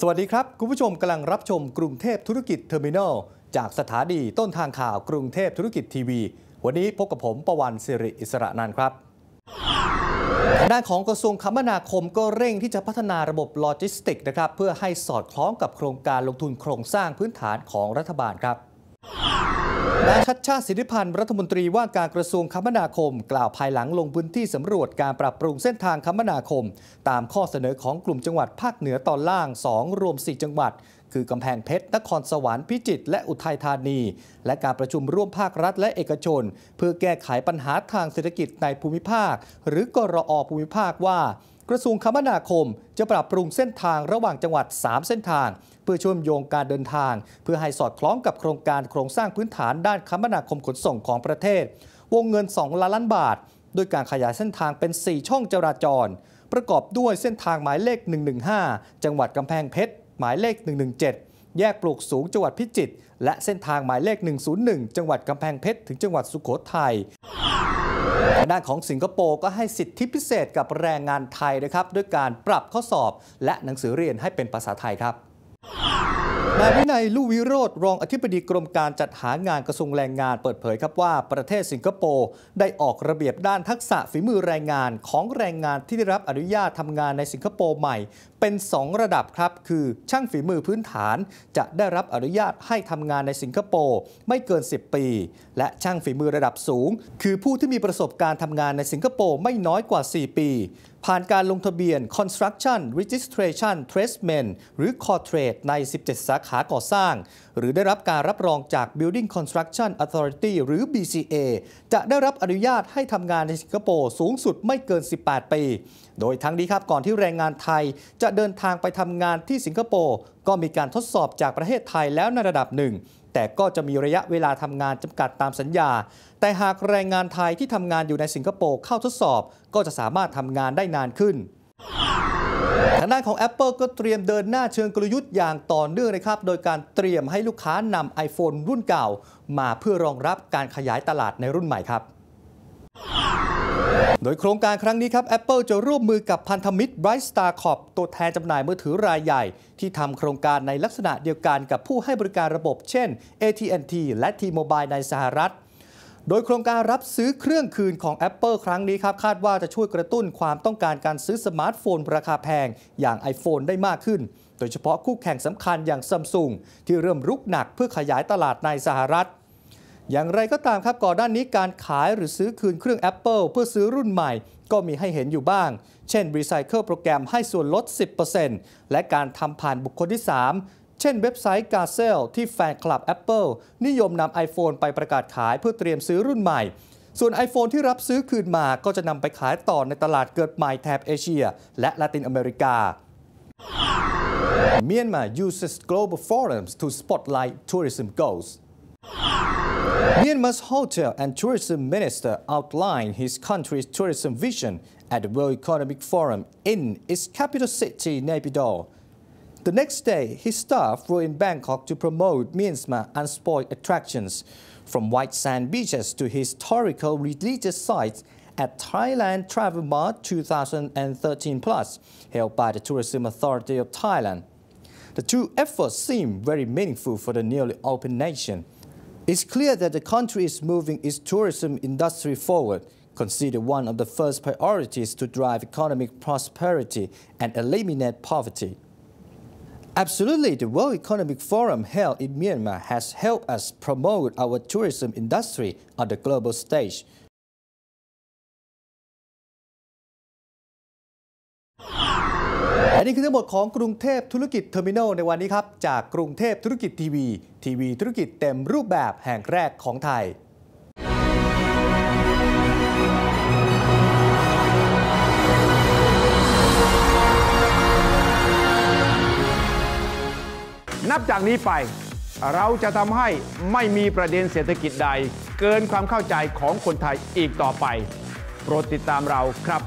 สวัสดีครับ คุณผู้ชมกำลังรับชมกรุงเทพธุรกิจเทอร์มินอล จากสถานีต้นทางข่าวกรุงเทพธุรกิจทีวี วันนี้พบกับผมประวันสิริ อิสระนันครับ ด้านของกระทรวงคมนาคมก็เร่งที่จะพัฒนาระบบโลจิสติกนะครับเพื่อให้สอดคล้องกับโครงการลงทุนโครงสร้างพื้นฐานของรัฐบาลครับนายชัดชาติสิทธิพันธ์รัฐมนตรีว่าการกระทรวงคมนาคม กล่าวภายหลังลงพื้นที่สำรวจการปรับปรุงเส้นทางคมนาคม ตามข้อเสนอของกลุ่มจังหวัดภาคเหนือตอนล่าง 2 รวม 4 จังหวัด คือกำแพงเพชร นครสวรรค์พิจิตรและอุทัยธานี และการประชุมร่วมภาครัฐและเอกชน เพื่อแก้ไขปัญหาทางเศรษฐกิจในภูมิภาค หรือกรอภูมิภาคว่ากระทรวงคมนาคมจะปรับปรุงเส้นทางระหว่างจังหวัด 3 เส้นทาง เพื่อช่วยโยงการเดินทาง เพื่อให้สอดคล้องกับโครงการโครงสร้างพื้นฐานด้านคมนาคมขนส่งของประเทศ วงเงิน2ล้านล้านบาทด้วยการขยายเส้นทางเป็น 4 ช่องจราจร ประกอบด้วยเส้นทางหมายเลข 115 จังหวัดกำแพงเพชรหมายเลข 117 แยกปลูกสูงจังหวัดพิจิตรและเส้นทางหมายเลข 101 จังหวัดกำแพงเพชรถึง จังหวัดสุโขทัยด้านของสิงคโปร์ก็ให้สิทธิพิเศษกับแรงงานไทยนะครับ ด้วยการปรับข้อสอบและหนังสือเรียนให้เป็นภาษาไทยครับนายวินัยลู่วิโรธรองอธิบดีกรมการจัดหางานกระทรวงแรงงานเปิดเผยครับว่าประเทศสิงคโปร์ได้ออกระเบียบด้านทักษะฝีมือแรงงานของแรงงานที่ได้รับอนุญาตทำงานในสิงคโปร์ใหม่ เป็น 2 ระดับครับ คือช่างฝีมือพื้นฐาน จะได้รับอนุญาตให้ทำงานในสิงคโปร์ไม่เกิน 10 ปี และช่างฝีมือระดับสูง คือผู้ที่มีประสบการณ์ทำงานในสิงคโปร์ไม่น้อยกว่า 4 ปีผ่านการลงทะเบียน Construction Registration t r a c e s m e n t หรือ c o r t r a d e ใน 17 สาขาก่อสร้าง หรือได้รับการรับรองจาก Building Construction Authority หรือ BCA จะได้รับอนุญาตให้ทำงานในสิงคโปร์สูงสุดไม่เกิน 18 ปี โดยทั้งนี้ครับก่อนที่แรงงานไทยจะเดินทางไปทำงานที่สิงคโปร์ก็มีการทดสอบจากประเทศไทยแล้วในระดับหนึ่งแต่ก็จะมีระยะเวลาทำงานจำกัดตามสัญญา แต่หากแรงงานไทยที่ทำงานอยู่ในสิงคโปร์เข้าทดสอบ ก็จะสามารถทำงานได้นานขึ้น ทางด้านของ Apple ก็เตรียมเดินหน้าเชิงกลยุทธ์อย่างต่อเนื่องนะครับ โดยการเตรียมให้ลูกค้านำ iPhone รุ่นเก่า มาเพื่อรองรับการขยายตลาดในรุ่นใหม่ครับโดยโครงการครั้งนี้ครับ Apple จะร่วมมือกับพันธมิตร Bright Star Corp ตัวแทนจำหน่ายมือถือรายใหญ่ ที่ทำโครงการในลักษณะเดียวกันกับผู้ให้บริการระบบเช่น AT&T และ T-Mobile ในสหรัฐ โดยโครงการรับซื้อเครื่องคืนของ Apple ครั้งนี้ครับคาดว่าจะช่วยกระตุ้นความต้องการการซื้อสมาร์ทโฟนราคาแพงอย่าง iPhone ได้มากขึ้น โดยเฉพาะคู่แข่งสำคัญอย่างซัมซุงที่เริ่มรุกหนักเพื่อขยายตลาดในสหรัฐอย่างไรก็ตามครับก่อนหน้านี้การขายหรือซื้อคืนเครื่อง Apple เพื่อซื้อรุ่นใหม่ก็มีให้เห็นอยู่บ้าง เช่นรีไซเคิลโปรแกรมให้ส่วนลด 10%และการทำผ่านบุคคลที่ 3 เช่นเว็บไซต์ g a เ e l ที่แฟนคลับ Apple นิยมนำ iPhone ไปประกาศขายเพื่อเตรียมซื้อรุ่นใหม่ ส่วน iPhone ที่รับซื้อคืนมาก็จะนำไปขายต่อ ในตลาดเกิดใหม่แถบเอเชีย และลาตินอเมริกา Myanmar uses global forums to spotlight tourism goals Myanmar's Hotel and Tourism Minister outlined his country's tourism vision at the World Economic Forum in its capital city, Naypyidaw. The next day, his staff were in Bangkok to promote Myanmar's unspoiled attractions, from white sand beaches to historical religious sites at Thailand Travel Mart 2013 Plus, held by the Tourism Authority of Thailand. The two efforts seem very meaningful for the newly open nation. It's clear that the country is moving its tourism industry forward, considered one of the first priorities to drive economic prosperity and eliminate poverty. Absolutely, the World Economic Forum held in Myanmar has helped us promote our tourism industry on the global stage นี่คือทั้งหมดของกรุงเทพธุรกิจเทอร์มินอลในวันนี้ครับ จากกรุงเทพธุรกิจทีวีทีวีธุรกิจเต็มรูปแบบแห่งแรกของไทย นับจากนี้ไป เราจะทำให้ไม่มีประเด็นเศรษฐกิจใด เกินความเข้าใจของคนไทยอีกต่อไป โปรดติดตามเราครับ